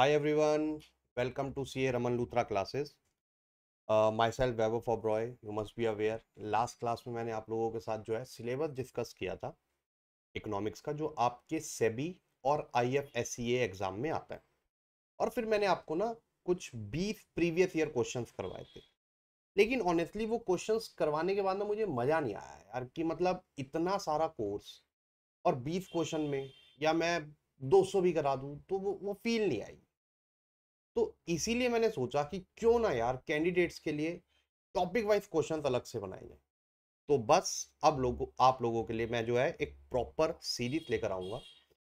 Hi everyone, welcome to Raman Luthra classes classes. Self uh, myself Vaibhav Fobroy, you must be aware last class में मैंने आप लोगों के साथ जो है सिलेबस डिस्कस किया था इकोनॉमिक्स का जो आपके सेबी और I F S C exam में आता है और फिर मैंने आपको ना कुछ बीस प्रीवियस ईयर क्वेश्चंस करवाए थे लेकिन ऑनेस्टली वो क्वेश्चन करवाने के बाद ना मुझे मज़ा नहीं आया यार कि मतलब इतना सारा कोर्स और बीस क्वेश्चन में या मैं 200 भी करा दूँ तो वो वो फील नहीं आई तो इसीलिए मैंने सोचा कि क्यों ना यार कैंडिडेट्स के लिए टॉपिक वाइज क्वेश्चन अलग से बनाए जाए तो बस अब लोग आप लोगों के लिए मैं जो है एक प्रॉपर सीरीज लेकर आऊँगा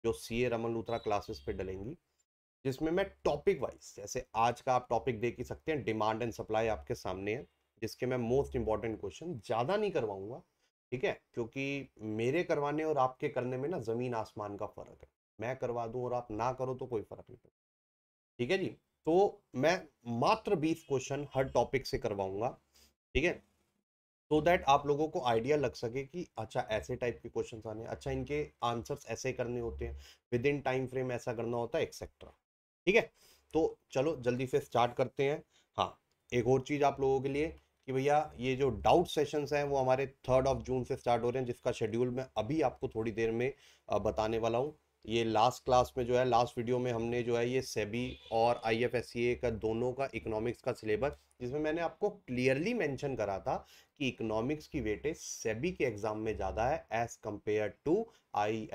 जो C A Raman Luthra classes पे डलेंगी जिसमें मैं टॉपिक वाइज जैसे आज का आप टॉपिक देख ही सकते हैं डिमांड एंड सप्लाई आपके सामने है जिसके मैं मोस्ट इंपॉर्टेंट क्वेश्चन ज़्यादा नहीं करवाऊंगा ठीक है क्योंकि मेरे करवाने और आपके करने में ना ज़मीन आसमान का फ़र्क है मैं करवा दूँ और आप ना करो तो कोई फ़र्क नहीं पड़ता ठीक है जी तो मैं मात्र बीस क्वेश्चन हर टॉपिक से करवाऊंगा ठीक है सो दैट आप लोगों को आइडिया लग सके कि अच्छा ऐसे टाइप के क्वेश्चन आने अच्छा इनके आंसर्स ऐसे करने होते हैं विद इन टाइम फ्रेम ऐसा करना होता है एक्सेट्रा ठीक है तो चलो जल्दी से स्टार्ट करते हैं हाँ एक और चीज़ आप लोगों के लिए कि भैया ये जो डाउट सेशंस हैं वो हमारे थर्ड ऑफ जून से स्टार्ट हो रहे हैं जिसका शेड्यूल मैं अभी आपको थोड़ी देर में बताने वाला हूँ ये लास्ट क्लास में जो है लास्ट वीडियो में हमने जो है ये सेबी और आई का दोनों का इकोनॉमिक्स का सिलेबस जिसमें मैंने आपको क्लियरली मेंशन करा था कि इकोनॉमिक्स की वेटेज सेबी के एग्जाम में ज़्यादा है एज कंपेयर टू आई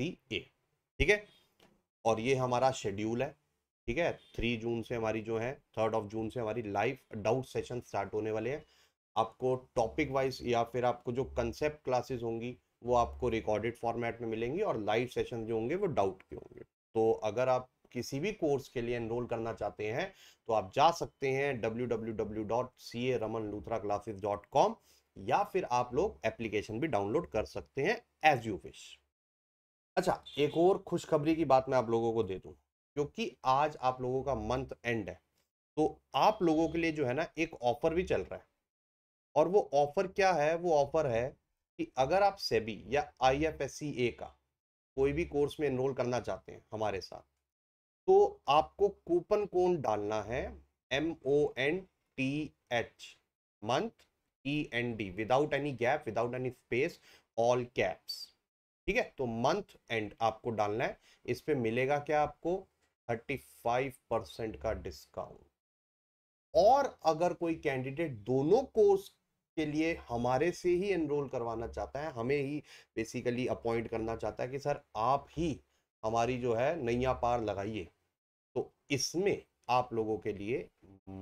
ठीक है और ये हमारा शेड्यूल है ठीक है थ्री जून से हमारी जो है थर्ड ऑफ जून से हमारी लाइव डाउट सेशन स्टार्ट होने वाले हैं आपको टॉपिक वाइज या फिर आपको जो कंसेप्ट क्लासेस होंगी वो आपको रिकॉर्डेड फॉर्मेट में मिलेंगी और लाइव सेशन जो होंगे वो डाउट के होंगे तो अगर आप किसी भी कोर्स के लिए एनरोल करना चाहते हैं तो आप जा सकते हैं W W W dot C A Raman Luthra dot com या फिर आप लोग एप्लीकेशन भी डाउनलोड कर सकते हैं एज यू विश अच्छा एक और खुशखबरी की बात मैं आप लोगों को दे दूं क्योंकि आज आप लोगों का मंथ एंड है तो आप लोगों के लिए जो है ना एक ऑफर भी चल रहा है और वो ऑफर क्या है वो ऑफर है कि अगर आप सेबी या आई ए का कोई भी कोर्स में एनरोल करना चाहते हैं हमारे साथ तो आपको कूपन कोड डालना है M O N T H month E N D without any gap without any space all caps ठीक है तो मंथ एंड आपको डालना है इस पर मिलेगा क्या आपको 35 परसेंट का डिस्काउंट और अगर कोई कैंडिडेट दोनों कोर्स के लिए हमारे से ही एनरोल करवाना चाहता है हमें ही बेसिकली अपॉइंट करना चाहता है कि सर आप ही हमारी जो है नैया पार लगाइए तो इसमें आप लोगों के लिए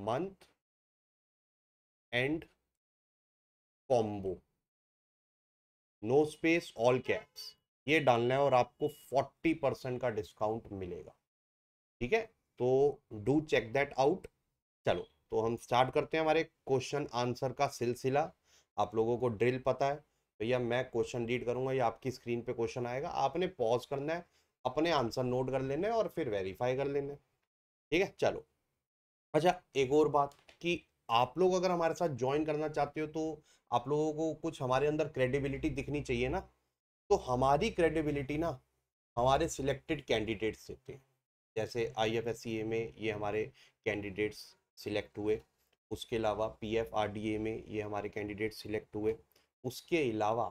month end combo no space all caps ये डालना है और आपको 40 परसेंट का डिस्काउंट मिलेगा ठीक है तो डू चेक दैट आउट चलो तो हम स्टार्ट करते हैं हमारे क्वेश्चन आंसर का सिलसिला आप लोगों को ड्रिल पता है भैया तो मैं क्वेश्चन रीड करूंगा या आपकी स्क्रीन पे क्वेश्चन आएगा आपने पॉज करना है अपने आंसर नोट कर लेने और फिर वेरीफाई कर लेने ठीक है चलो अच्छा एक और बात कि आप लोग अगर हमारे साथ ज्वाइन करना चाहते हो तो आप लोगों को कुछ हमारे अंदर क्रेडिबिलिटी दिखनी चाहिए ना तो हमारी क्रेडिबिलिटी ना हमारे सिलेक्टेड कैंडिडेट्स देते हैं जैसे आई एफ एस सी ए में ये हमारे कैंडिडेट्स सिलेक्ट हुए उसके अलावा P F R D A में ये हमारे कैंडिडेट सिलेक्ट हुए उसके अलावा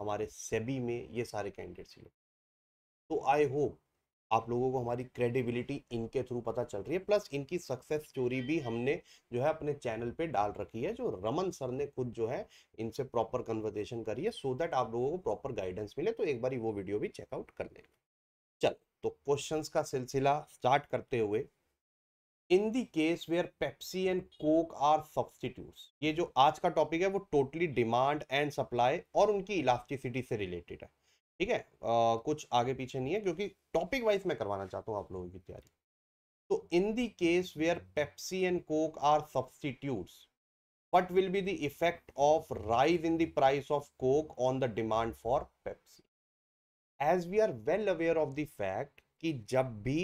हमारे सेबी e में ये सारे कैंडिडेट सिलेक्ट तो आई होप आप लोगों को हमारी क्रेडिबिलिटी इनके थ्रू पता चल रही है प्लस इनकी सक्सेस स्टोरी भी हमने जो है अपने चैनल पे डाल रखी है जो रमन सर ने खुद जो है इनसे प्रॉपर कन्वर्जेशन करी है सो so दैट आप लोगों को प्रॉपर गाइडेंस मिले तो एक बार वो वीडियो भी चेकआउट कर लें चल तो क्वेश्चंस का सिलसिला स्टार्ट करते हुए in the case where Pepsi and Coke are substitutes ये जो आज का टॉपिक है वो टोटली डिमांड एंड सप्लाई और उनकी इलास्टिसिटी से रिलेटेड है ठीक है आ, कुछ आगे पीछे नहीं है क्योंकि टॉपिक वाइज मैं करवाना चाहता हूँ आप लोगों की तैयारी तो in the case where Pepsi and Coke are substitutes what will be the effect of rise in the price of Coke on the demand for Pepsi as we are well aware of the fact कि जब भी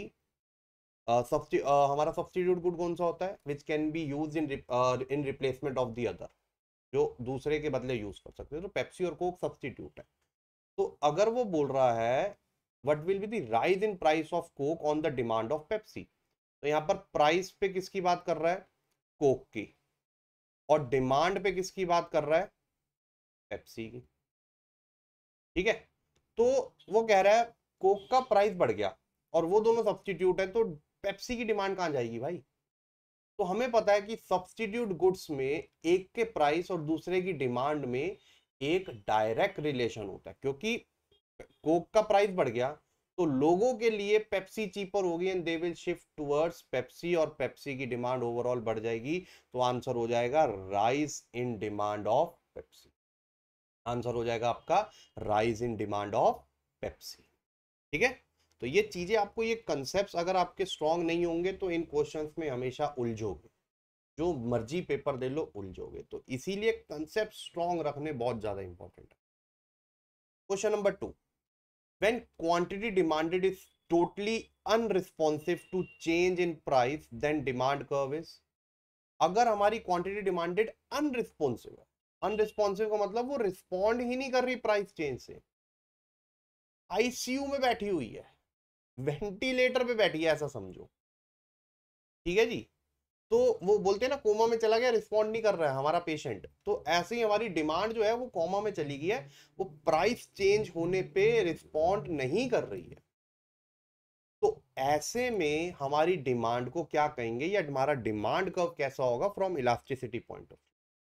हमारा substitute good कौन सा होता है which can be use in in replacement of the other जो दूसरे के बदले यूज कर सकते हो तो पेप्सी और कोक सब्सटीट्यूट है तो अगर वो बोल रहा है what will be the rise in price of Coke on the demand of Pepsi तो यहाँ पर प्राइस पे किसकी बात कर रहा है कोक की और डिमांड पे किसकी बात कर रहा है पेप्सी की ठीक है तो वो कह रहा है कोक का प्राइस बढ़ गया और वो दोनों सब्सटीट्यूट है तो पेप्सी की डिमांड कहाँ जाएगी भाई तो हमें पता है कि सब्सटीट्यूट गुड्स में एक के प्राइस और दूसरे की डिमांड में एक डायरेक्ट रिलेशन होता है क्योंकि कोक का प्राइस बढ़ गया तो लोगों के लिए पेप्सी चीपर होगी and they will shift towards Pepsi और पेप्सी की डिमांड ओवरऑल बढ़ जाएगी तो आंसर हो जाएगा rise in demand of Pepsi answer हो जाएगा आपका rise in demand of Pepsi ठीक है तो ये चीज़ें आपको ये कंसेप्ट अगर आपके स्ट्रांग नहीं होंगे तो इन क्वेश्चन में हमेशा उलझोगे जो मर्जी पेपर दे लो उलझोगे तो इसीलिए कंसेप्ट स्ट्रांग रखने बहुत ज़्यादा इंपॉर्टेंट है question number two when quantity demanded is totally unresponsive to change in price then demand curve अगर हमारी क्वांटिटी डिमांडेड अनरिस्पॉन्सिव है अनरिस्पॉन्सिव का मतलब वो रिस्पॉन्ड ही नहीं कर रही प्राइस चेंज से आईसीयू में बैठी हुई है वेंटिलेटर पे बैठी है ऐसा समझो ठीक है जी तो वो बोलते हैं ना कोमा में चला गया रिस्पॉन्ड नहीं कर रहा है हमारा पेशेंट तो ऐसे ही हमारी डिमांड जो है वो कोमा में चली गई है वो प्राइस चेंज होने पे रिस्पॉन्ड नहीं कर रही है तो ऐसे में हमारी डिमांड को क्या कहेंगे या हमारा डिमांड कर्व कैसा होगा from elasticity point of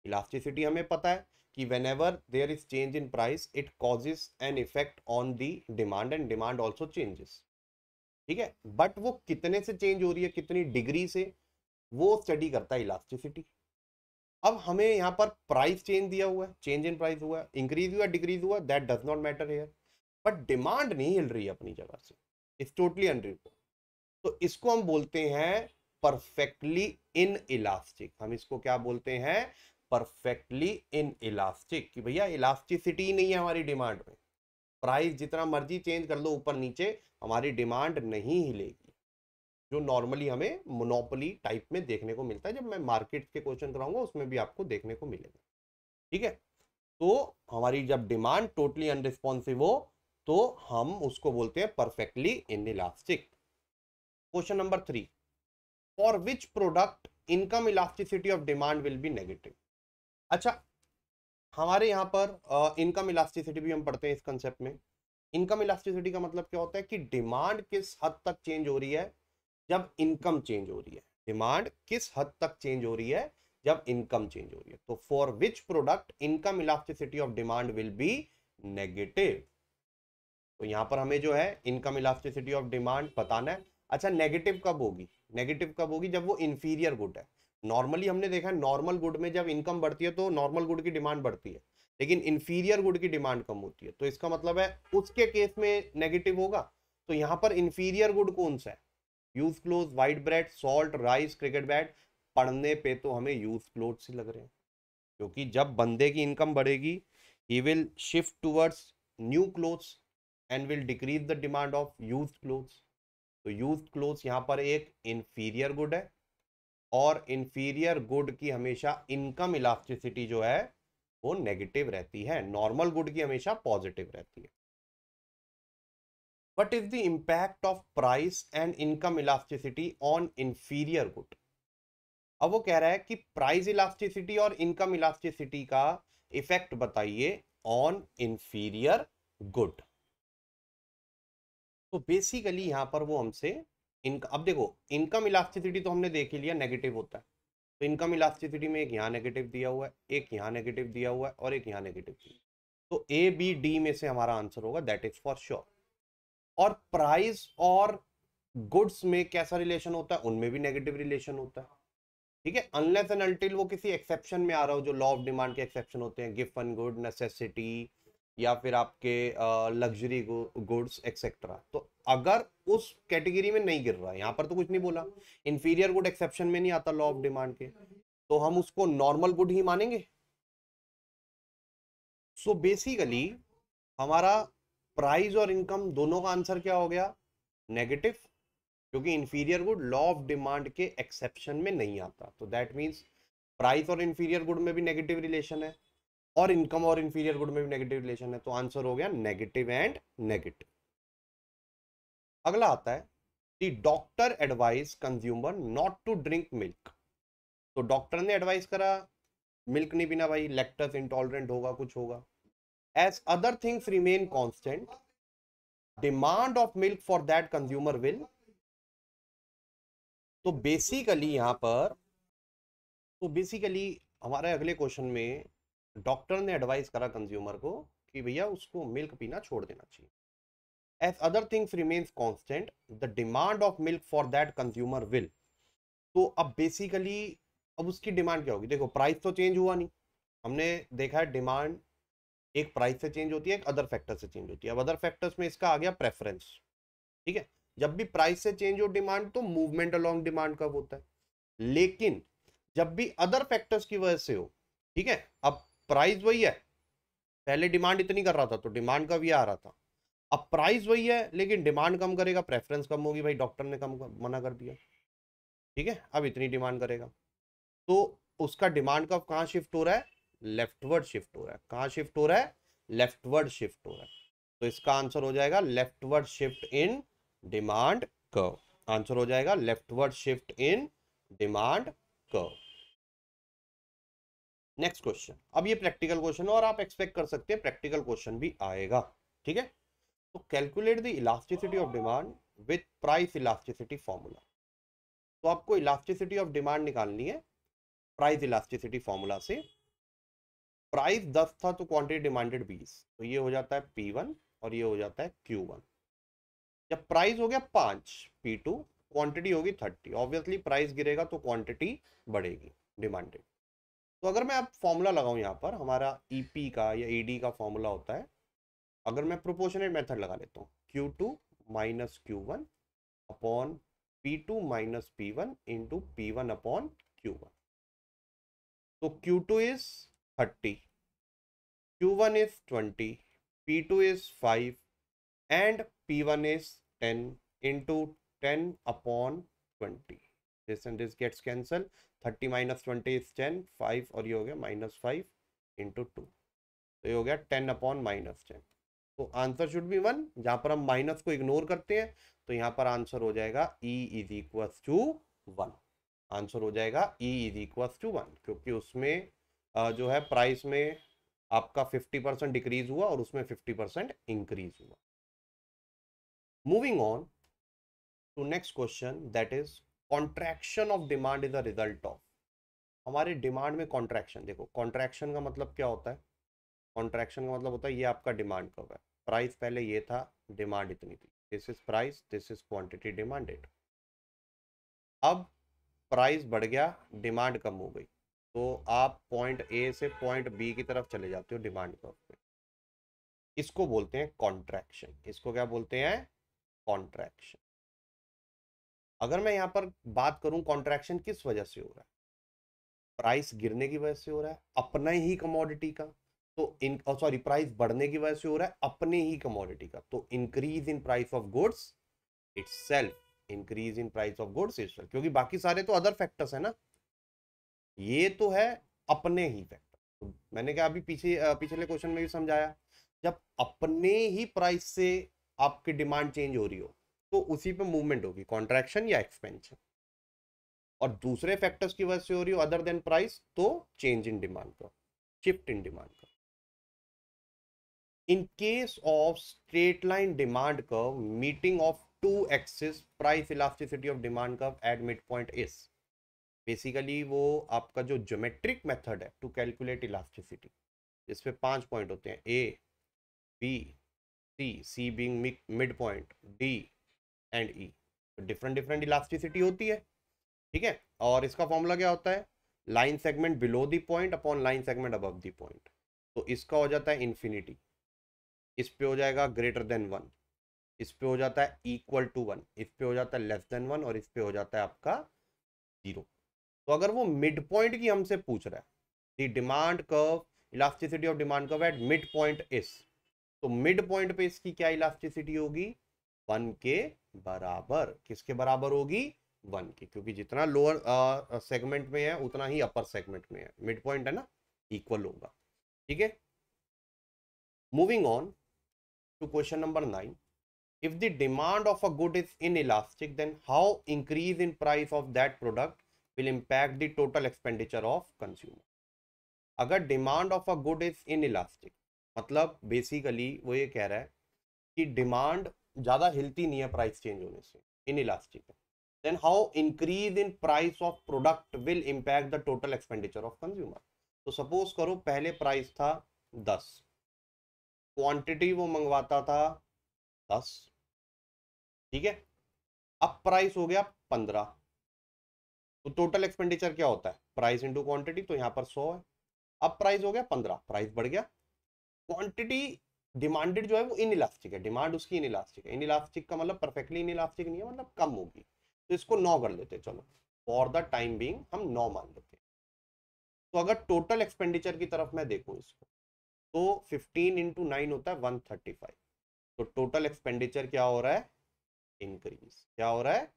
elasticity हमें पता है कि whenever there is change in price it causes an effect on the demand and demand also changes ठीक है बट वो कितने से चेंज हो रही है कितनी डिग्री से वो स्टडी करता है इलास्टिसिटी अब हमें यहाँ पर प्राइस चेंज दिया हुआ है चेंज इन प्राइस हुआ है इंक्रीज हुआ डिक्रीज हुआ that does not matter here but demand नहीं हिल रही है अपनी जगह से इट्स टोटली अनरिपोर्ट तो इसको हम बोलते हैं परफेक्टली इन इलास्टिक हम इसको क्या बोलते हैं परफेक्टली इन इलास्टिक कि भैया इलास्टिसिटी नहीं है हमारी डिमांड में प्राइस जितना मर्जी चेंज कर लो ऊपर नीचे हमारी डिमांड नहीं हिलेगी जो नॉर्मली हमें मोनोपली टाइप में देखने को मिलता है जब मैं मार्केट के क्वेश्चन कराऊंगा उसमें भी आपको देखने को मिलेगा ठीक है तो हमारी जब डिमांड टोटली अनरिस्पॉन्सिव हो तो हम उसको बोलते हैं perfectly inelastic question number three for which product income elasticity of demand will be negative अच्छा हमारे यहाँ पर इनकम इलास्टिसिटी भी हम पढ़ते हैं इस कंसेप्ट में इनकम इलास्टिसिटी का मतलब क्या होता है कि डिमांड किस हद तक चेंज हो रही है जब इनकम चेंज हो रही है डिमांड किस हद तक चेंज हो रही है जब इनकम चेंज हो रही है तो for which product income elasticity of demand will be negative तो यहाँ पर हमें जो है इनकम इलास्टिसिटी ऑफ डिमांड बताना है अच्छा नेगेटिव कब होगी नेगेटिव कब होगी जब वो इंफीरियर गुड है नॉर्मली हमने देखा है नॉर्मल गुड में जब इनकम बढ़ती है तो नॉर्मल गुड की डिमांड बढ़ती है लेकिन इन्फीरियर गुड की डिमांड कम होती है तो इसका मतलब है उसके केस में नेगेटिव होगा तो यहाँ पर इन्फीरियर गुड कौन सा है used clothes white bread salt rice cricket bat पढ़ने पे तो हमें यूज क्लोथ ही लग रहे हैं क्योंकि जब बंदे की इनकम बढ़ेगी he will shift towards new clothes and will decrease the demand of used clothes तो यूज क्लोथ्स यहाँ पर एक इन्फीरियर गुड है और इन्फीरियर गुड की हमेशा इनकम इलास्टिसिटी जो है वो नेगेटिव रहती है नॉर्मल गुड की हमेशा पॉजिटिव रहती है what is the impact of price and income elasticity on inferior good अब वो कह रहा है कि प्राइस इलास्टिसिटी और इनकम इलास्टिसिटी का इफेक्ट बताइए ऑन इन्फीरियर गुड तो बेसिकली यहां पर वो हमसे इनका अब देखो इनकम इलास्टिसिटी तो हमने देख ही लिया नेगेटिव होता है तो इनकम इलास्टिसिटी में एक यहाँ नेगेटिव दिया हुआ है एक यहाँ नेगेटिव दिया हुआ है और एक यहाँ नेगेटिव दिया तो ए बी डी में से हमारा आंसर होगा दैट इज फॉर श्योर और प्राइस और गुड्स में कैसा रिलेशन होता है उनमें भी नेगेटिव रिलेशन होता है ठीक है अनलेस एंड अनटिल वो किसी एक्सेप्शन में आ रहा हो जो लॉ ऑफ डिमांड के एक्सेप्शन होते हैं गिफ्ट एंड गुड नेसेसिटी या फिर आपके लग्जरी गुड्स एक्सेट्रा तो अगर उस कैटेगरी में नहीं गिर रहा है यहाँ पर तो कुछ नहीं बोला इंफीरियर गुड एक्सेप्शन में नहीं आता लॉ ऑफ डिमांड के तो हम उसको नॉर्मल गुड ही मानेंगे सो so बेसिकली हमारा प्राइस और इनकम दोनों का आंसर क्या हो गया नेगेटिव क्योंकि inferior good law of demand के एक्सेप्शन में नहीं आता तो दैट मीन्स प्राइस और इंफीरियर गुड में भी नेगेटिव रिलेशन है और इनकम और इंफीरियर गुड में भी नेगेटिव रिलेशन है तो आंसर हो गया नेगेटिव एंड नेगेटिव अगला आता है the doctor advise consumer not to drink milk तो डॉक्टर ने एडवाइस करा मिल्क नहीं पीना भाई लेक्टस इंटॉलरेंट होगा कुछ होगा as other things remain constant demand of milk for that consumer will तो बेसिकली यहां पर तो बेसिकली हमारे अगले क्वेश्चन में डॉक्टर ने एडवाइस करा कंज्यूमर को कि भैया उसको मिल्क पीना छोड़ देना चाहिए as other things remains constant the demand of milk for that consumer will तो अब बेसिकली अब उसकी डिमांड क्या होगी देखो प्राइस तो चेंज हुआ नहीं हमने देखा है डिमांड एक प्राइस से चेंज होती है एक अदर फैक्टर से चेंज होती है अब अदर फैक्टर्स में इसका आ गया प्रेफरेंस ठीक है जब भी प्राइस से चेंज हो डिमांड तो मूवमेंट अलॉन्ग डिमांड कब होता है लेकिन जब भी अदर फैक्टर्स की वजह से हो ठीक है अब प्राइस वही है पहले डिमांड इतनी कर रहा था तो डिमांड का भी आ रहा था अब प्राइस वही है लेकिन डिमांड कम करेगा प्रेफरेंस कम होगी भाई डॉक्टर ने कम मना कर दिया ठीक है अब इतनी डिमांड करेगा तो उसका डिमांड का कहाँ शिफ्ट हो रहा है लेफ्टवर्ड शिफ्ट हो रहा है कहाँ शिफ्ट हो रहा है लेफ्टवर्ड शिफ्ट हो रहा है तो इसका आंसर हो जाएगा leftward shift in demand curve answer हो जाएगा leftward shift in demand curve next question अब ये प्रैक्टिकल क्वेश्चन और आप एक्सपेक्ट कर सकते हैं प्रैक्टिकल क्वेश्चन भी आएगा ठीक है तो calculate the elasticity of demand with price elasticity formula तो आपको इलास्टिसिटी ऑफ डिमांड निकालनी है प्राइस इलास्टिसिटी फॉर्मूला से प्राइस दस था तो क्वांटिटी डिमांडेड बीस तो ये हो जाता है पी वन और ये हो जाता है क्यू वन जब प्राइस हो गया पाँच पी टू क्वांटिटी होगी थर्टी ऑब्वियसली प्राइस गिरेगा तो क्वांटिटी बढ़ेगी डिमांडेड तो अगर मैं आप फॉर्मूला लगाऊँ यहाँ पर हमारा ई e का या ई e का फॉर्मूला होता है अगर मैं प्रोपोर्शनेट मेथड लगा लेता हूँ Q two minus Q one upon P two minus P one into P one upon Q one तो Q two is thirty Q one is twenty P two is five and P one is ten into ten upon twenty this and this gets cancel thirty minus twenty is ten five और ये हो गया minus five into two तो ये हो गया ten upon minus ten तो answer should be one जहाँ पर हम माइनस को इग्नोर करते हैं तो यहाँ पर आंसर हो जाएगा E is equal to one answer हो जाएगा E is equal to one क्योंकि उसमें जो है प्राइस में आपका फिफ्टी परसेंट डिक्रीज हुआ और उसमें फिफ्टी परसेंट इंक्रीज हुआ moving on to next question that is contraction of demand is a result of हमारे डिमांड में कॉन्ट्रैक्शन देखो कॉन्ट्रैक्शन का मतलब क्या होता है कॉन्ट्रैक्शन का मतलब होता है ये आपका डिमांड कब है प्राइस पहले ये था डिमांड इतनी थी this is price this is quantity demanded अब प्राइस बढ़ गया डिमांड कम हो गई तो आप पॉइंट ए से पॉइंट बी की तरफ चले जाते हो डिमांड कब पे इसको बोलते हैं कॉन्ट्रैक्शन इसको क्या बोलते हैं कॉन्ट्रैक्शन अगर मैं यहाँ पर बात करूँ कॉन्ट्रैक्शन किस वजह से हो रहा है प्राइस गिरने की वजह से हो रहा है अपने ही कमोडिटी का तो इन सॉरी प्राइस बढ़ने की वजह से हो रहा है अपने ही कमोडिटी का तो increase in price of goods it's increase in price of goods it's क्योंकि बाकी सारे तो अदर फैक्टर्स है ना ये तो है अपने ही फैक्टर तो मैंने क्या अभी पीछे पिछले क्वेश्चन में भी समझाया जब अपने ही प्राइस से आपकी डिमांड चेंज हो रही हो तो उसी पे मूवमेंट होगी कॉन्ट्रैक्शन या एक्सपेंशन और दूसरे फैक्टर्स की वजह से हो रही हो अदर देन प्राइस तो चेंज इन डिमांड का शिफ्ट इन डिमांड का in case of straight line demand curve meeting of two axis price elasticity of demand curve at mid point is basically वो आपका जो ज्योमेट्रिक मेथड है to calculate elasticity इसमें पांच point होते हैं A B C C being mid point D and E e. तो different different elasticity होती है ठीक है और इसका फॉर्मूला क्या होता है line segment below the point upon line segment above the point तो इसका हो जाता है इन्फिनिटी इस पे हो जाएगा ग्रेटर देन वन इस पे हो जाता है इक्वल टू वन इस पे हो जाता है लेस देन वन और इस पे हो जाता है आपका जीरो तो अगर वो मिड पॉइंट की हमसे पूछ रहा है demand curve elasticity of demand curve at mid point इस तो मिड पॉइंट पे इसकी क्या इलास्टिसिटी होगी वन के बराबर किसके बराबर होगी वन के क्योंकि जितना लोअर सेगमेंट में है उतना ही अपर सेगमेंट में है मिड पॉइंट है ना इक्वल होगा ठीक है moving on to question number nine the demand of a good is inelastic then how increase in price of that product will impact the total expenditure of consumer अगर demand of a good is inelastic मतलब basically वो ये कह रहा है कि demand ज़्यादा हिलती नहीं है प्राइस चेंज होने से inelastic then how increase in price of product will impact the total expenditure of consumer तो सपोज करो पहले प्राइस था दस क्वांटिटी वो मंगवाता था दस ठीक है अब प्राइस हो गया पंद्रह तो टोटल एक्सपेंडिचर क्या होता है प्राइस इंटू क्वांटिटी तो यहाँ पर सौ है अब प्राइस हो गया पंद्रह प्राइस बढ़ गया क्वांटिटी डिमांडेड जो है वो इन इलास्टिक है डिमांड उसकी इन इलास्टिक है इन इलास्टिक का मतलब परफेक्टली इन इलास्टिक नहीं है मतलब कम होगी तो इसको नौ कर लेते हैं चलो फॉर द टाइम बींग हम नौ मान लेते हैं तो अगर टोटल एक्सपेंडिचर की तरफ मैं देखूँ इसको तो फिफ्टीन इंटू नाइन होता है वन थर्टी फाइव तो टोटल एक्सपेंडिचर क्या हो रहा है इनक्रीज क्या हो रहा है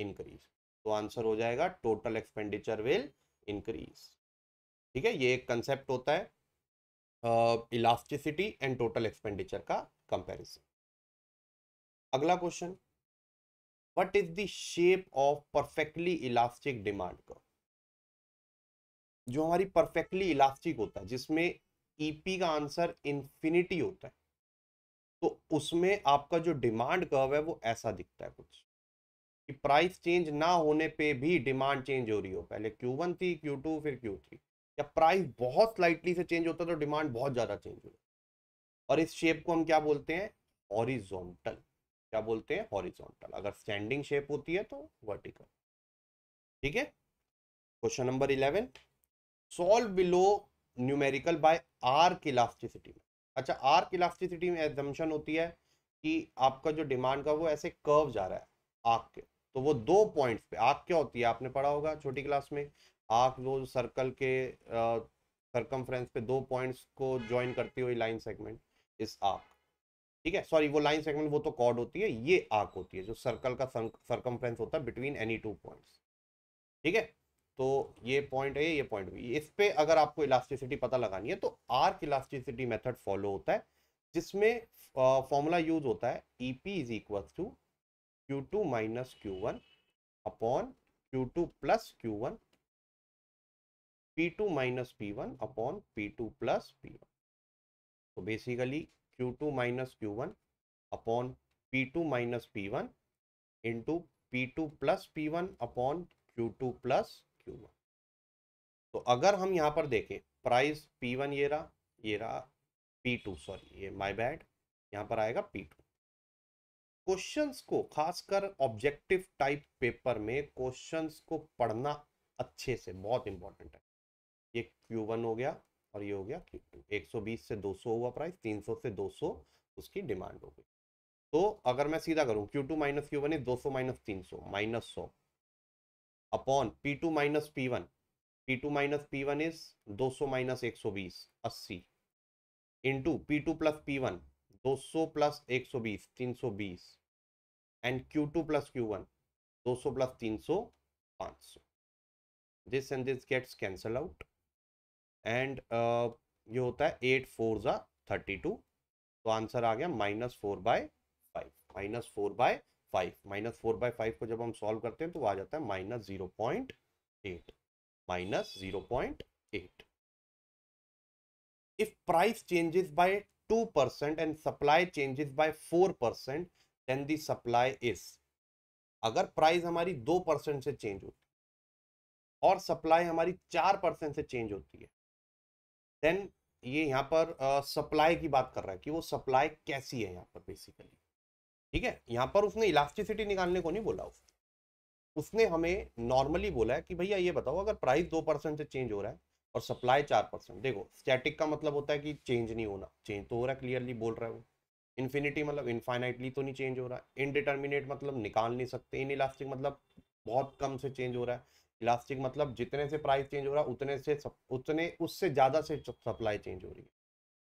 इनक्रीज तो आंसर हो जाएगा टोटल एक्सपेंडिचर विल इंक्रीज ठीक है ये एक कंसेप्ट होता है इलास्टिसिटी एंड टोटल एक्सपेंडिचर का कंपैरिजन अगला question what is the shape of perfectly elastic demand curve जो हमारी परफेक्टली इलास्टिक होता है जिसमें ईपी e का आंसर इन्फिनिटी होता है तो उसमें आपका जो डिमांड कर्व है वो ऐसा दिखता है कुछ कि प्राइस चेंज ना होने पे भी डिमांड चेंज हो रही हो पहले क्यू वन थी क्यू टू फिर क्यू थ्री या प्राइस बहुत स्लाइटली से चेंज होता है तो डिमांड बहुत ज़्यादा चेंज हो और इस शेप को हम क्या बोलते हैं हॉरिजॉन्टल क्या बोलते हैं हॉरिजोंटल अगर स्टैंडिंग शेप होती है तो वर्टिकल ठीक है question number eleven solve below numerical by arc elasticity में अच्छा आर इलास्टिसिटी में एजम्पन होती है कि आपका जो डिमांड का वो ऐसे कर्व जा रहा है आग के तो वो दो पॉइंट्स पे आग क्या होती है आपने पढ़ा होगा छोटी क्लास में आर्क जो सर्कल के सरकमफ्रेंस पे दो पॉइंट्स को ज्वाइन करती हुई लाइन सेगमेंट इस आर्क ठीक है सॉरी वो लाइन सेगमेंट वो तो कॉर्ड होती है ये आर्क होती है जो सर्कल का सर्कमफ्रेंस होता है बिटवीन एनी टू पॉइंट्स ठीक है तो ये पॉइंट है ये पॉइंट भी इस पे अगर आपको इलास्टिसिटी पता लगानी है तो आर्क इलास्टिसिटी मेथड फॉलो होता है जिसमें फॉर्मूला यूज होता है E P is equal to Q two minus Q one upon Q two plus Q one P2 two minus P one upon P two plus P one तो basically Q two minus Q one upon P two minus P one into P two plus P one upon Q two plus Q one तो अगर हम यहाँ पर देखें price P one ये रहा ये रहा पी टू सॉरी ये माई बैड यहाँ पर आएगा पी टू क्वेश्चंस को खासकर ऑब्जेक्टिव टाइप पेपर में क्वेश्चंस को पढ़ना अच्छे से बहुत इंपॉर्टेंट है ये क्यू वन हो गया और ये हो गया क्यू 120 सौ बीस से दो सौ हुआ प्राइस तीन सौ से दो सौ उसकी डिमांड हो गई तो अगर मैं सीधा करूँ Q two minus Q one दो सौ माइनस तीन सौ माइनस सौ upon P two minus P one P two minus P one is दो सौ माइनस एक सौ बीस अस्सी into P two plus P one दो सौ प्लस एक सौ बीस तीन सौ बीस and Q two plus Q one दो सौ प्लस तीन सौ पाँच सौ this and this gets cancel out and ये होता है एट फोर ज़ा थर्टी टू तो आंसर आ गया minus four by five minus four by five minus four by five को जब हम सॉल्व करते हैं तो आ जाता है minus zero point eight minus zero point eight changes by two percent and supply changes by four percent then the supply is अगर प्राइस हमारी दो परसेंट से चेंज होती है और सप्लाई हमारी चार परसेंट से चेंज होती है देन ये यहाँ पर सप्लाई की बात कर रहा है कि वो सप्लाई कैसी है यहाँ पर बेसिकली ठीक है यहाँ पर उसने इलास्टिसिटी निकालने को नहीं बोला उसने उसने हमें नॉर्मली बोला है कि भैया ये बताओ अगर प्राइस दो परसेंट से चेंज हो रहा है और सप्लाई चार परसेंट देखो स्टैटिक का मतलब होता है कि चेंज नहीं होना चेंज तो हो रहा है क्लियरली बोल रहा है वो इन्फिनिटी मतलब इनफाइनाइटली तो नहीं चेंज हो रहा है इनडिटर्मिनेट मतलब निकाल नहीं सकते इन इलास्टिक मतलब बहुत कम से चेंज हो रहा है इलास्टिक मतलब जितने से प्राइस चेंज हो रहा है उतने से सप, उतने उससे ज़्यादा से सप्लाई चेंज हो रही है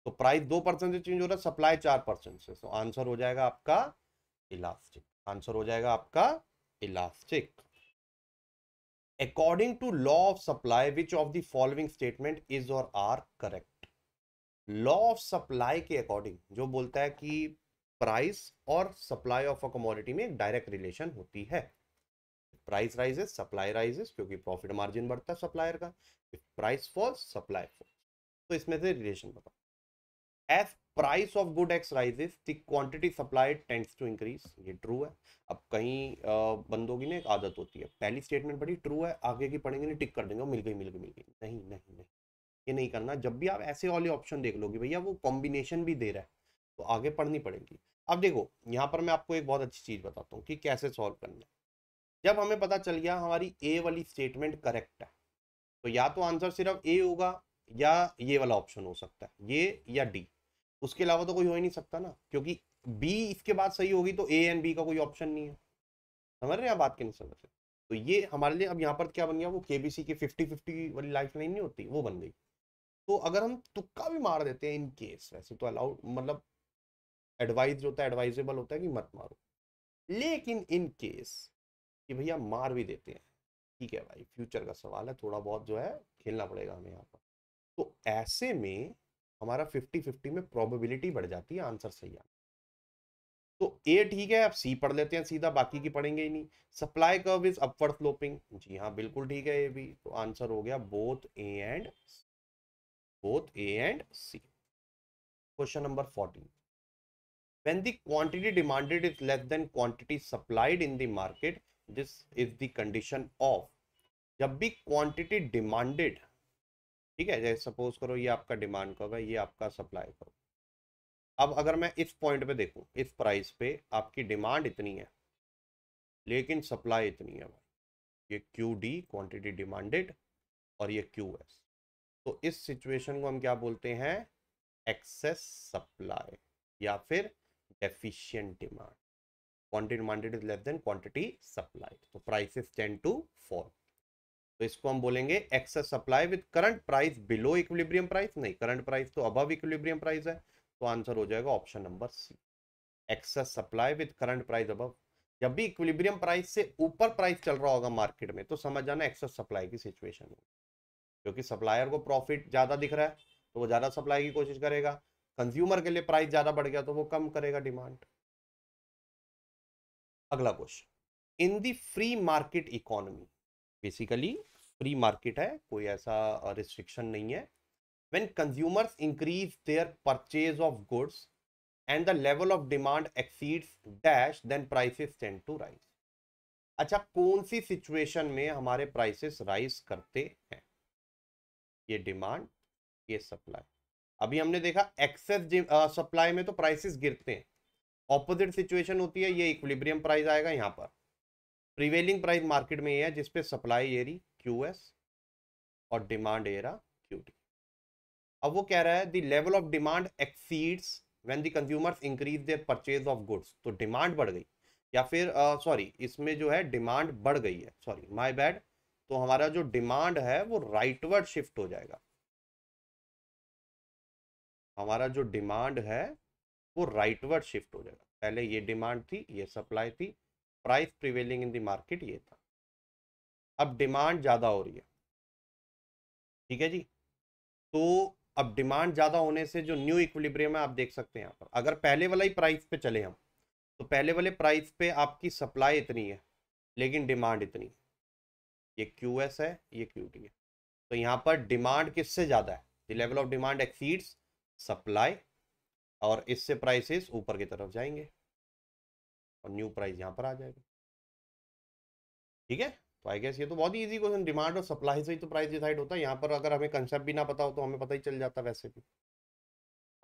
तो प्राइस दो परसेंट से चेंज हो रहा है सप्लाई चार परसेंट से तो आंसर हो जाएगा आपका इलास्टिक आंसर हो जाएगा आपका elastic according to law of supply which of the following statement is or are correct law of supply के अकॉर्डिंग जो बोलता है कि प्राइस और सप्लाई ऑफ अ कमोडिटी में डायरेक्ट रिलेशन होती है प्राइस राइजेस सप्लाई राइजेस क्योंकि प्रॉफिट मार्जिन बढ़ता है सप्लायर का if price falls supply falls तो इसमें से रिलेशन बताओ as price of good X rises the quantity supply tends to increase ये ट्रू है अब कहीं बंदों की ना एक आदत होती है पहली स्टेटमेंट बड़ी ट्रू है आगे की पढ़ेंगे नहीं टिक कर देंगे मिल गई मिल गई मिल गई नहीं नहीं नहीं ये नहीं करना जब भी आप ऐसे वाले ऑप्शन देख लोगे भैया वो कॉम्बिनेशन भी दे रहा है तो आगे पढ़नी पड़ेगी अब देखो यहाँ पर मैं आपको एक बहुत अच्छी चीज़ बताता हूँ कि कैसे सॉल्व करना है जब हमें पता चल गया हमारी ए वाली स्टेटमेंट करेक्ट है तो या तो आंसर सिर्फ ए होगा या ये वाला ऑप्शन हो सकता है ये या डी उसके अलावा तो कोई हो ही नहीं सकता ना क्योंकि बी इसके बाद सही होगी तो ए एंड बी का कोई ऑप्शन नहीं है समझ रहे हैं बात के नहीं समझ रहे तो ये हमारे लिए अब यहाँ पर क्या बन गया वो के बी सी की फिफ्टी फिफ्टी वाली लाइफ लाइन नहीं होती वो बन गई तो अगर हम तुक्का भी मार देते हैं इन केस वैसे तो अलाउड मतलब एडवाइज होता है एडवाइजेबल होता है कि मत मारो लेकिन इन केस कि भैया मार भी देते हैं ठीक है भाई फ्यूचर का सवाल है थोड़ा बहुत जो है खेलना पड़ेगा हमें यहाँ पर तो ऐसे में हमारा फिफ्टी फिफ्टी में प्रोबेबिलिटी बढ़ जाती है आंसर सही आना तो ए ठीक है अब सी पढ़ लेते हैं सीधा बाकी की पढ़ेंगे ही नहीं supply curve is upward sloping जी हाँ बिल्कुल ठीक है ये भी तो आंसर हो गया both A and both A and C question number fourteen when the quantity demanded is less than quantity supplied in the market this is the condition of जब भी क्वांटिटी डिमांडेड ठीक है जैसे सपोज करो ये आपका डिमांड कर्व है ये आपका सप्लाई कर्व अब अगर मैं इस पॉइंट पे देखूं इस प्राइस पे आपकी डिमांड इतनी है लेकिन सप्लाई इतनी है भाई ये क्यू डी क्वान्टिटी डिमांडेड और ये क्यू एस तो इस सिचुएशन को हम क्या बोलते हैं एक्सेस सप्लाई या फिर deficient demand quantity demanded is less than quantity supply तो price is tend to fall तो इसको हम बोलेंगे excess supply with current price below equilibrium price नहीं करंट प्राइस तो अबव इक्विलिब्रियम प्राइस है तो आंसर हो जाएगा option number C excess supply with current price above जब भी इक्विलिब्रियम प्राइस से ऊपर प्राइस चल रहा होगा मार्केट में तो समझ जाना एक्सेस सप्लाई की सिचुएशन होगी क्योंकि सप्लायर को प्रॉफिट ज़्यादा दिख रहा है तो वो ज़्यादा सप्लाई की कोशिश करेगा कंज्यूमर के लिए प्राइस ज़्यादा बढ़ गया तो वो कम करेगा डिमांड अगला question in the free market economy basically free market है कोई ऐसा रिस्ट्रिक्शन नहीं है when consumers increase their purchase of goods and the level of demand exceeds dash then prices tend to rise अच्छा कौन सी सिचुएशन में हमारे प्राइसेस राइज करते हैं ये डिमांड ये सप्लाई अभी हमने देखा एक्सेस सप्लाई में तो प्राइसेस गिरते हैं ऑपोजिट सिचुएशन होती है ये इक्विलिब्रियम प्राइस आएगा यहाँ पर प्रिवेलिंग प्राइस मार्केट में ये है जिसपे सप्लाई एरी क्यू एस और डिमांड एरा क्यू टी अब वो कह रहा है the level of demand exceeds when the consumers increase their purchase of goods तो डिमांड बढ़ गई या फिर सॉरी uh, इसमें जो है डिमांड बढ़ गई है सॉरी माय बैड तो हमारा जो डिमांड है वो राइटवर्ड शिफ्ट हो जाएगा हमारा जो डिमांड है वो राइटवर्ड शिफ्ट हो जाएगा पहले ये डिमांड थी ये सप्लाई थी price prevailing in the market ये था अब डिमांड ज़्यादा हो रही है ठीक है जी तो अब डिमांड ज़्यादा होने से जो न्यू इक्विलिब्रियम है आप देख सकते हैं यहाँ पर अगर पहले वाला ही प्राइस पे चले हम तो पहले वाले प्राइस पे आपकी सप्लाई इतनी है लेकिन डिमांड इतनी है ये क्यू एस है ये क्यू टी है तो यहाँ पर डिमांड किससे ज़्यादा है the level of demand exceeds supply और इससे प्राइसेस ऊपर की तरफ जाएंगे और न्यू प्राइस यहाँ पर आ जाएगा ठीक है तो आई गेस ये तो बहुत ही इजी क्वेश्चन डिमांड और सप्लाई से ही तो प्राइस डिसाइड होता है यहाँ पर अगर हमें कंसेप्ट भी ना पता हो तो हमें पता ही चल जाता वैसे भी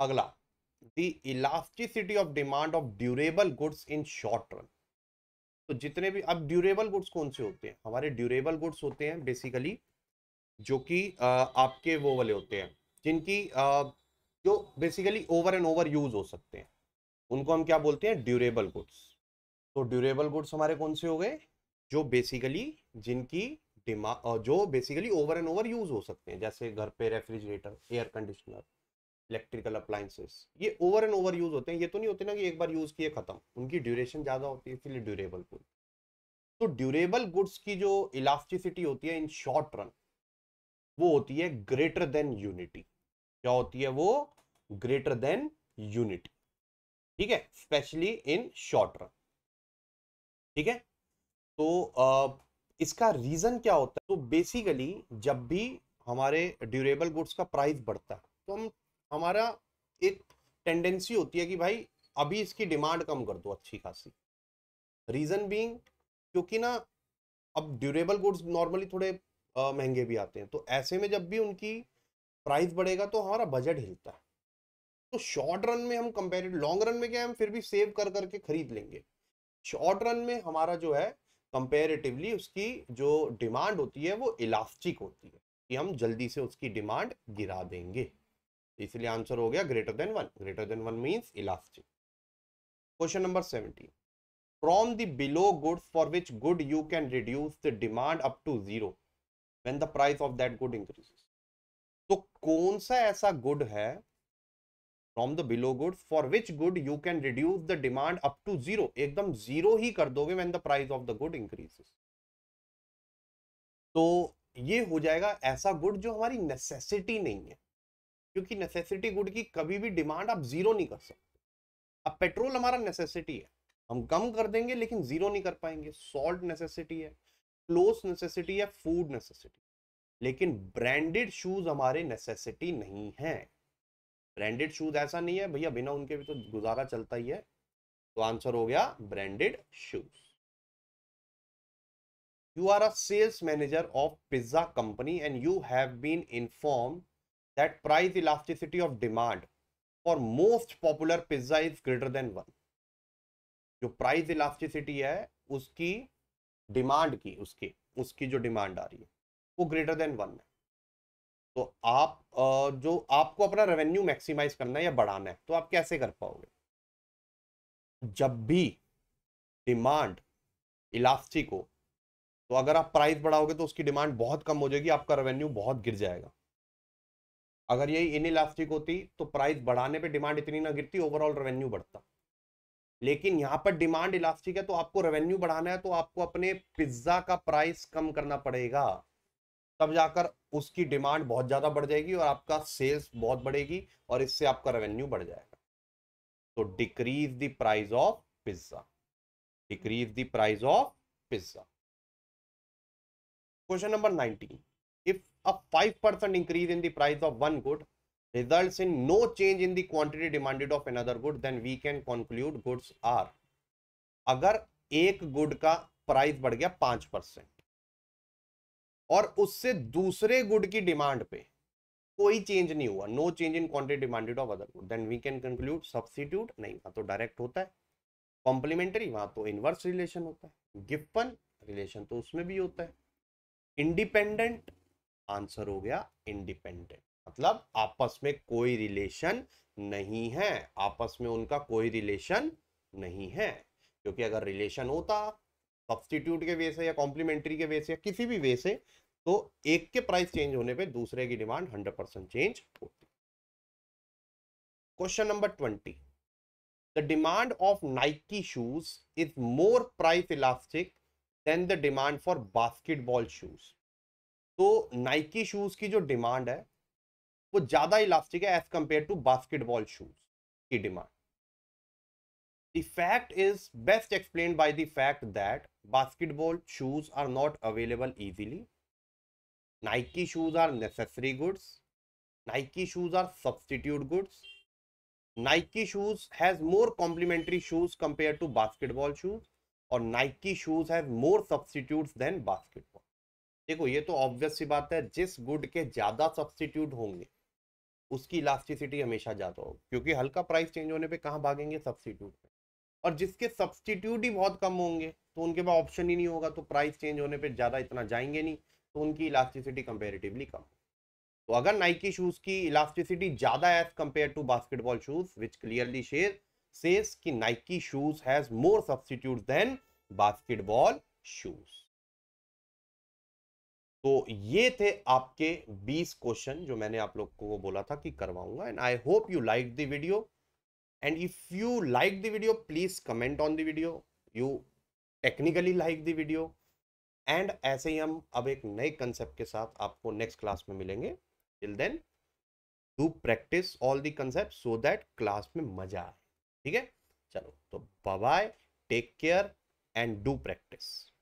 अगला the elasticity of demand of durable goods in short run तो जितने भी अब ड्यूरेबल गुड्स कौन से होते हैं हमारे ड्यूरेबल गुड्स होते हैं बेसिकली जो कि आपके वो वाले होते हैं जिनकी आ, जो basically over and over use हो सकते हैं उनको हम क्या बोलते हैं ड्यूरेबल गुड्स तो ड्यूरेबल गुड्स हमारे कौन से हो गए जो बेसिकली जिनकी डिमांड जो basically over and over use हो सकते हैं जैसे घर पे refrigerator air conditioner electrical appliances ये ओवर एंड ओवर यूज होते हैं ये तो नहीं होते ना कि एक बार यूज किए खत्म उनकी ड्यूरेशन ज्यादा होती है इसलिए ड्यूरेबल गुड तो ड्यूरेबल गुड्स की जो इलास्टिसिटी होती है इन शॉर्ट रन वो होती है ग्रेटर देन यूनिटी क्या होती है वो ग्रेटर देन यूनिटी ठीक है स्पेशली इन शॉर्ट रन ठीक है तो आ, इसका रीजन क्या होता है तो बेसिकली जब भी हमारे ड्यूरेबल गुड्स का प्राइस बढ़ता है तो हम हमारा एक टेंडेंसी होती है कि भाई अभी इसकी डिमांड कम कर दो अच्छी खासी रीजन बीइंग क्योंकि ना अब ड्यूरेबल गुड्स नॉर्मली थोड़े आ, महंगे भी आते हैं तो ऐसे में जब भी उनकी प्राइस बढ़ेगा तो हमारा बजट हिलता है तो शॉर्ट रन में हम कंपेरेटिव लॉन्ग रन में क्या है हम फिर भी सेव कर करके खरीद लेंगे शॉर्ट रन में हमारा जो है कंपेरेटिवली उसकी जो डिमांड होती है वो इलास्टिक होती है कि हम जल्दी से उसकी डिमांड गिरा देंगे इसलिए आंसर हो गया greater than one greater than one means elastic question number seventeen from the below goods for which good you can reduce the demand up to zero when the price of that good increase तो कौन सा ऐसा good है from the below good for which good you can reduce the demand up to zero एकदम जीरो ही कर दोगे when the price of the good increases तो ये हो जाएगा ऐसा गुड जो हमारी नेसेसिटी नहीं है क्योंकि नेसेसिटी गुड की कभी भी डिमांड आप जीरो नहीं कर सकते अब पेट्रोल हमारा नेसेसिटी है हम कम कर देंगे लेकिन जीरो नहीं कर पाएंगे सॉल्ट नेसेसिटी है क्लोथ नेसेसिटी है फूड नेसेसिटी लेकिन ब्रांडेड शूज हमारे नेसेसिटी नहीं है ब्रांडेड शूज ऐसा नहीं है भैया बिना उनके भी तो गुजारा चलता ही है तो आंसर हो गया branded shoes you are a sales manager of pizza company and you have been inform that price elasticity of demand for most popular pizza is greater than one जो प्राइस इलास्टिसिटी है उसकी demand की उसकी उसकी जो demand आ रही है वो ग्रेटर देन वन है तो आप जो आपको अपना रेवेन्यू मैक्सिमाइज करना है या बढ़ाना है तो आप कैसे कर पाओगे जब भी डिमांड इलास्टिक हो तो अगर आप प्राइस बढ़ाओगे तो उसकी डिमांड बहुत कम हो जाएगी आपका रेवेन्यू बहुत गिर जाएगा अगर यही इन इलास्टिक होती तो प्राइस बढ़ाने पे डिमांड इतनी ना गिरती ओवरऑल रेवेन्यू बढ़ता लेकिन यहाँ पर डिमांड इलास्टिक है तो आपको रेवेन्यू बढ़ाना है तो आपको अपने पिज्ज़ा का प्राइस कम करना पड़ेगा तब जाकर उसकी डिमांड बहुत ज़्यादा बढ़ जाएगी और आपका सेल्स बहुत बढ़ेगी और इससे आपका रेवेन्यू बढ़ जाएगा तो decrease the price of pizza decrease the price of pizza question number nineteen if a 5% increase in the price of one good results in no change in the quantity demanded of another good then we can conclude goods are अगर एक good का price बढ़ गया पांच percent और उससे दूसरे good की डिमांड पे कोई चेंज नहीं हुआ no change in quantity demanded of other good then we can conclude substitute नहीं वहां तो डायरेक्ट होता है कॉम्प्लीमेंट्री वहां तो इनवर्स रिलेशन होता है गिफ्टन रिलेशन तो उसमें भी होता है इंडिपेंडेंट आंसर हो गया इंडिपेंडेंट मतलब आपस में कोई रिलेशन नहीं है आपस में उनका कोई रिलेशन नहीं है क्योंकि अगर रिलेशन होता सब्सटीट्यूट के वे से या कॉम्प्लीमेंट्री के वे से या किसी भी वे से तो एक के प्राइस चेंज होने पे दूसरे की डिमांड 100 परसेंट चेंज होती question number twenty the demand of Nike shoes is more price elastic than the demand for basketball shoes तो नाइकी शूज की जो डिमांड है वो ज्यादा इलास्टिक है as compare to basketball shoes की demand The fact is best explained by the fact that basketball shoes are not available easily Nike shoes are necessary goods. Nike shoes are substitute goods. Nike shoes has more complementary shoes compared to basketball shoes और Nike shoes have more substitutes than basketball. देखो ये तो obvious सी बात है जिस good के ज़्यादा substitute होंगे उसकी इलास्टिसिटी हमेशा ज़्यादा होगी क्योंकि हल्का प्राइस चेंज होने पे कहाँ भागेंगे सब्सटीट्यूट पे और जिसके सब्सटीट्यूट ही बहुत कम होंगे तो उनके पास ऑप्शन ही नहीं होगा तो प्राइस चेंज होने पे ज़्यादा इतना जाएंगे नहीं तो उनकी इलास्टिसिटी कंपेरेटिवली कम तो अगर नाइकी शूज़ की इलास्टिसिटी ज़्यादा as compare to basketball shoes which clearly share says कि Nike shoes has more substitute than basketball shoes तो ये थे आपके 20 क्वेश्चन जो मैंने आप लोग को बोला था कि करवाऊंगा and I hope you like the video and if you like the video please comment on the video you technically like the video and ऐसे ही हम अब एक नए कंसेप्ट के साथ आपको नेक्स्ट क्लास में मिलेंगे till then do practice all the concept so that class में मजा आए ठीक है चलो तो bye take care and do practice